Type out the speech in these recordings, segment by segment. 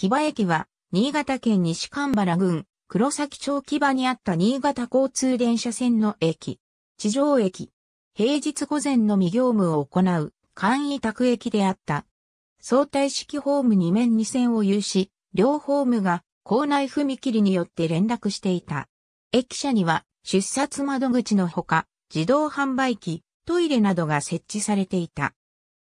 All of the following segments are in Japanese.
木場駅は、新潟県西神原郡、黒崎町木場にあった新潟交通電車線の駅。地上駅。平日午前のみ業務を行う、簡易宅駅であった。相対式ホーム2面2線を有し、両ホームが校内踏切によって連絡していた。駅舎には出札窓口のほか、自動販売機、トイレなどが設置されていた。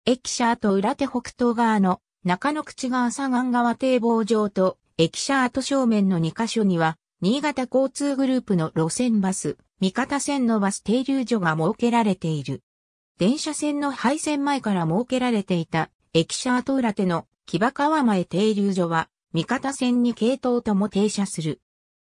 駅舎と裏手北東側の中野口川左岸川堤防上と駅舎跡正面の2カ所には、新潟交通グループの路線バス、三方線のバス停留所が設けられている。電車線の廃線前から設けられていた、駅舎跡裏手の木場川前停留所は、三方線に系統とも停車する。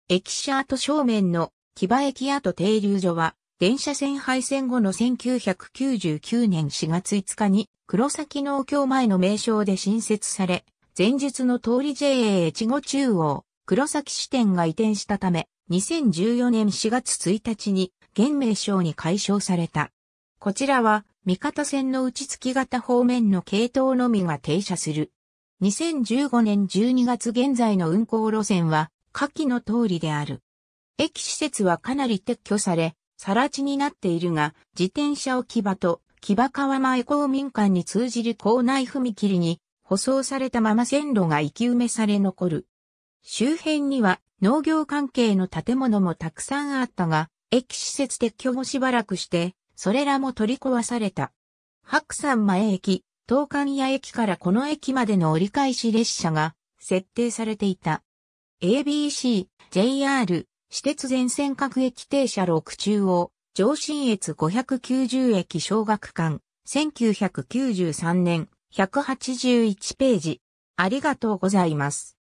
駅舎跡正面の木場駅跡停留所は、電車線廃線後の1999年4月5日に黒崎農協前の名称で新設され、前述の通り JA 越後中央、黒崎支店が移転したため、2014年4月1日に現名称に解消された。こちらは、三方線の内月型方面の系統のみが停車する。2015年12月現在の運行路線は、下記の通りである。駅施設はかなり撤去され、更地になっているが、自転車置き場と木場川前公民館に通じる校内踏切に舗装されたまま線路が生き埋めされ残る。周辺には農業関係の建物もたくさんあったが、駅施設撤去後しばらくして、それらも取り壊された。白山前駅、東関屋駅からこの駅までの折り返し列車が設定されていた。ABC、JR、私鉄全線各駅停車6中央、上信越590駅小学館、1993年、181ページ。ありがとうございます。